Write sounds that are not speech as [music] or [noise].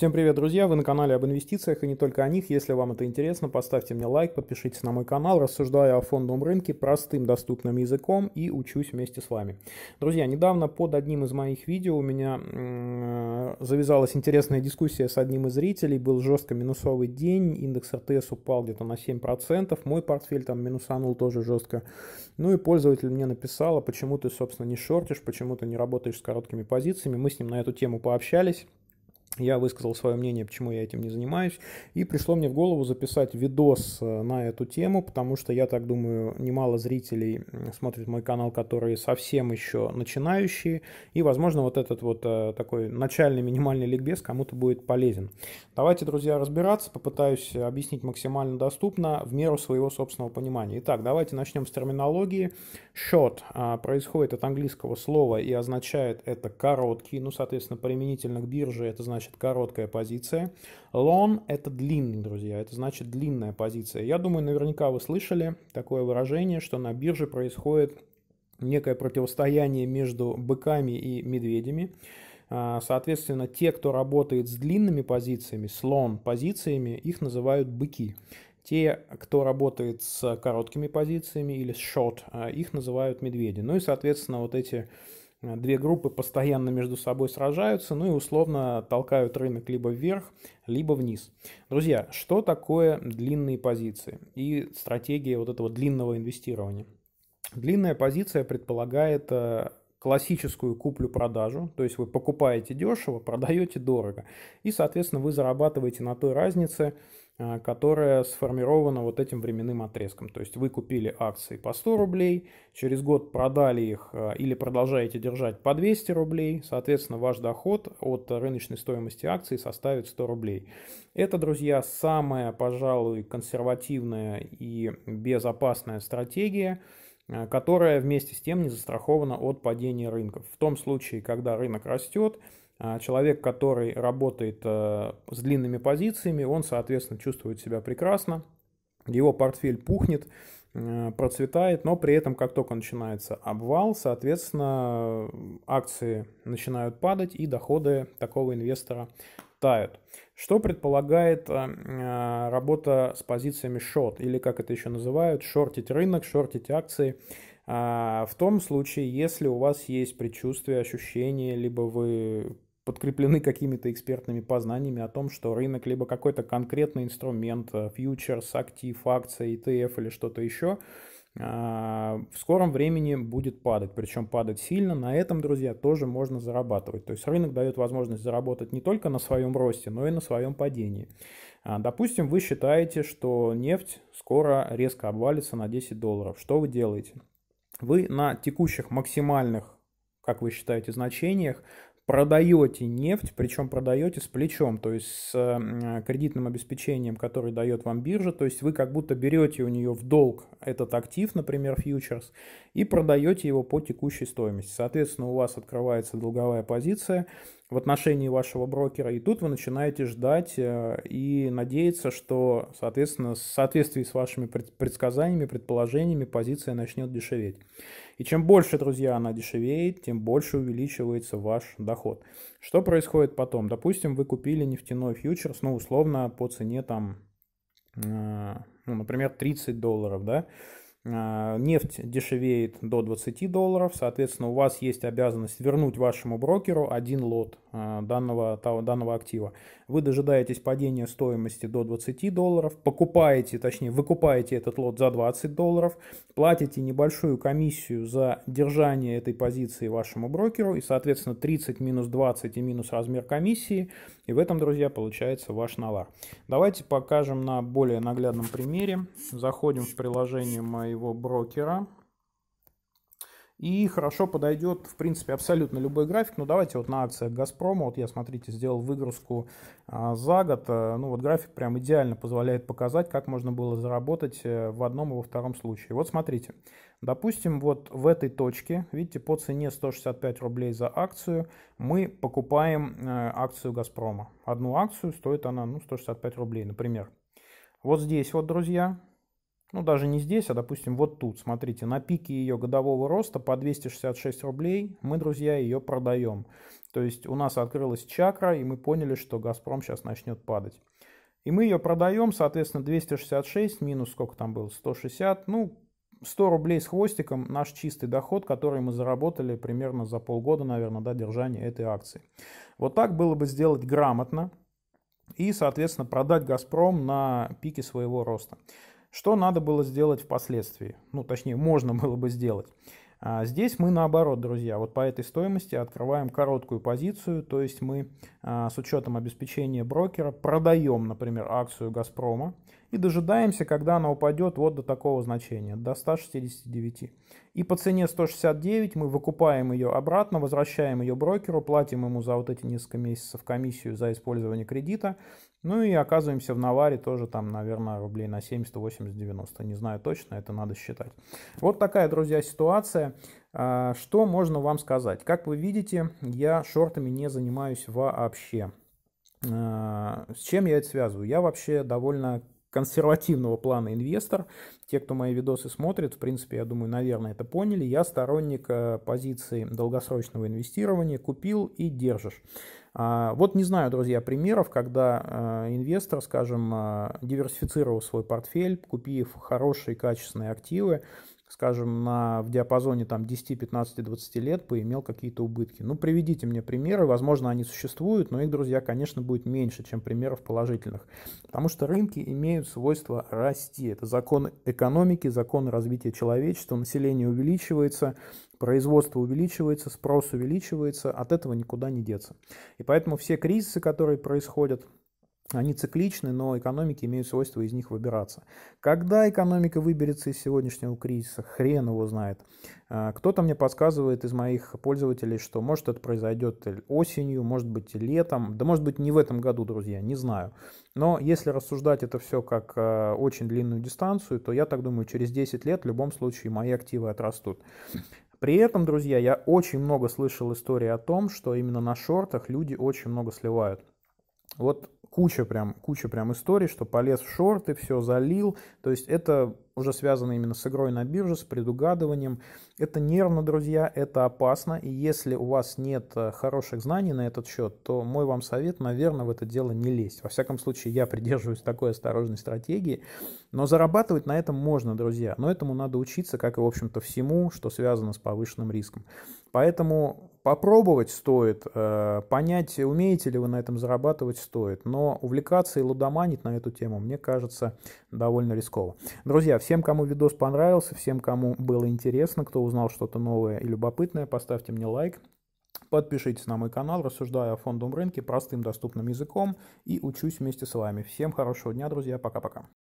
Всем привет, друзья! Вы на канале об инвестициях и не только о них. Если вам это интересно, поставьте мне лайк, подпишитесь на мой канал. Рассуждаю о фондовом рынке простым доступным языком и учусь вместе с вами. Друзья, недавно под одним из моих видео у меня э, завязалась интересная дискуссия с одним из зрителей. Был жестко минусовый день, индекс РТС упал где-то на 7%, мой портфель там минусанул тоже жестко. Ну и пользователь мне написал, а почему ты, собственно, не шортишь, почему ты не работаешь с короткими позициями. Мы с ним на эту тему пообщались. Я высказал свое мнение, почему я этим не занимаюсь, и пришло мне в голову записать видос э, на эту тему, потому что, я так думаю, немало зрителей смотрит мой канал, которые совсем еще начинающие, и, возможно, вот этот вот э, такой начальный минимальный ликбез кому-то будет полезен. Давайте, друзья, разбираться, попытаюсь объяснить максимально доступно в меру своего собственного понимания. Итак, давайте начнем с терминологии. Short а, происходит от английского слова и означает это короткий, ну, соответственно, применительно к бирже это значит значит короткая позиция. Long – это длинный, друзья, это значит длинная позиция. Я думаю, наверняка вы слышали такое выражение, что на бирже происходит некое противостояние между быками и медведями. А, соответственно, те, кто работает с длинными позициями, с long позициями, их называют быки. Те, кто работает с короткими позициями или с short, а, их называют медведи. Ну и, соответственно, вот эти Э, две группы постоянно между собой сражаются, ну и условно толкают рынок либо вверх, либо вниз. Друзья, что такое длинные позиции и стратегия вот этого длинного инвестирования? Длинная позиция предполагает э, классическую куплю-продажу, то есть вы покупаете дешево, [laughs] продаете дорого, и, соответственно, вы зарабатываете на той разнице, Э, которая сформирована вот этим временным отрезком. То есть вы купили акции по 100 рублей, через год продали их э, или продолжаете держать по 200 рублей, соответственно, ваш доход от рыночной стоимости акций составит 100 рублей. Это, друзья, самая, пожалуй, консервативная и безопасная стратегия, э, которая вместе с тем не застрахована от падения рынков. В том случае, когда рынок растет – а, человек, который работает э, с длинными позициями, он, соответственно, чувствует себя прекрасно, его портфель пухнет, э, процветает, но при этом, как только начинается обвал, соответственно, акции начинают падать и доходы такого инвестора тают. Что предполагает э, работа с позициями шорт, или как это еще называют, шортить рынок, шортить акции, а, в том случае, если у вас есть предчувствие, ощущение, либо вы подкреплены какими-то экспертными познаниями о том, что рынок либо какой-то конкретный инструмент, э, фьючерс, актив, акция, ETF или что-то еще, а, в скором времени будет падать, причем падать сильно. На этом, друзья, тоже можно зарабатывать. То есть рынок дает возможность заработать не только на своем росте, но и на своем падении. А, допустим, вы считаете, что нефть скоро резко обвалится на 10 долларов. Что вы делаете? Вы на текущих максимальных как вы считаете, значениях продаете нефть, причем продаете с плечом, то есть с кредитным обеспечением, которое дает вам биржа, то есть вы как будто берете у нее в долг этот актив, например, фьючерс, и продаете его по текущей стоимости. Соответственно, у вас открывается долговая позиция, в отношении вашего брокера, и тут вы начинаете ждать э, и надеяться, что, соответственно, в соответствии с вашими предсказаниями, предположениями, позиция начнет дешеветь. И чем больше, друзья, она дешевеет, тем больше увеличивается ваш доход. Что происходит потом? Допустим, вы купили нефтяной фьючерс, ну, условно, по цене там, э, ну, например, 30 долларов, да, а, нефть дешевеет до 20 долларов, соответственно, у вас есть обязанность вернуть вашему брокеру один лот а, данного, того, данного актива. Вы дожидаетесь падения стоимости до 20 долларов, покупаете, точнее, выкупаете этот лот за 20 долларов, платите небольшую комиссию за держание этой позиции вашему брокеру, и, соответственно, 30 минус 20 и минус размер комиссии, и в этом, друзья, получается ваш навар. Давайте покажем на более наглядном примере. Заходим в приложение моей моего брокера. И хорошо подойдет, в принципе, абсолютно любой график. Ну, давайте вот на акциях Газпрома. Вот я, смотрите, сделал выгрузку а, за год. Э, ну, вот график прям идеально позволяет показать, как можно было заработать э, в одном и во втором случае. Вот смотрите. Допустим, вот в этой точке, видите, по цене 165 рублей за акцию мы покупаем э, акцию Газпрома. Одну акцию стоит она, ну, 165 рублей, например. Вот здесь вот, друзья, ну даже не здесь, а допустим вот тут, смотрите, на пике ее годового роста по 266 рублей мы, друзья, ее продаем. То есть у нас открылась чакра, и мы поняли, что «Газпром» сейчас начнет падать. И мы ее продаем, соответственно, 266 минус сколько там было, 160, ну, 100 рублей с хвостиком наш чистый доход, который мы заработали примерно за полгода, наверное, до держания этой акции. Вот так было бы сделать грамотно и, соответственно, продать «Газпром» на пике своего роста. Что надо было сделать впоследствии? Ну, точнее, можно было бы сделать. А здесь мы наоборот, друзья, вот по этой стоимости открываем короткую позицию, то есть мы а, с учетом обеспечения брокера продаем, например, акцию «Газпрома» и дожидаемся, когда она упадет вот до такого значения, до 169. И по цене 169 мы выкупаем ее обратно, возвращаем ее брокеру, платим ему за вот эти несколько месяцев комиссию за использование кредита, ну и оказываемся в наваре тоже там, наверное, рублей на 70, 80, 90. Не знаю точно, это надо считать. Вот такая, друзья, ситуация. А, что можно вам сказать? Как вы видите, я шортами не занимаюсь вообще. А, с чем я это связываю? Я вообще довольно консервативного плана инвестор. Те, кто мои видосы смотрит, в принципе, я думаю, наверное, это поняли. Я сторонник э, позиции долгосрочного инвестирования. Купил и держишь. А, вот не знаю, друзья, примеров, когда э, инвестор, скажем, э, диверсифицировал свой портфель, купив хорошие качественные активы, скажем, на, в диапазоне там, 10, 15, 20 лет поимел какие-то убытки. Ну, приведите мне примеры, возможно, они существуют, но их, друзья, конечно, будет меньше, чем примеров положительных. Потому что рынки имеют свойство расти. Это закон экономики, закон развития человечества, население увеличивается, производство увеличивается, спрос увеличивается, от этого никуда не деться. И поэтому все кризисы, которые происходят, они цикличны, но экономики имеют свойство из них выбираться. Когда экономика выберется из сегодняшнего кризиса, хрен его знает. А, кто-то мне подсказывает из моих пользователей, что может это произойдет осенью, может быть летом, да может быть не в этом году, друзья, не знаю. Но если рассуждать это все как а, очень длинную дистанцию, то я так думаю, через 10 лет в любом случае мои активы отрастут. При этом, друзья, я очень много слышал истории о том, что именно на шортах люди очень много сливают. Вот куча прям, куча прям историй, что полез в шорты, все залил. То есть это уже связано именно с игрой на бирже, с предугадыванием. Это нервно, друзья, это опасно, и если у вас нет э, хороших знаний на этот счет, то мой вам совет, наверное, в это дело не лезть. Во всяком случае, я придерживаюсь такой осторожной стратегии, но зарабатывать на этом можно, друзья, но этому надо учиться, как и, в общем-то, всему, что связано с повышенным риском. Поэтому попробовать стоит, э, понять, умеете ли вы на этом зарабатывать стоит, но увлекаться и лудоманить на эту тему, мне кажется, довольно рисково. Друзья, все Всем, кому видос понравился, всем, кому было интересно, кто узнал что-то новое и любопытное, поставьте мне лайк. Подпишитесь на мой канал, рассуждаю о фондовом рынке простым доступным языком и учусь вместе с вами. Всем хорошего дня, друзья. Пока-пока.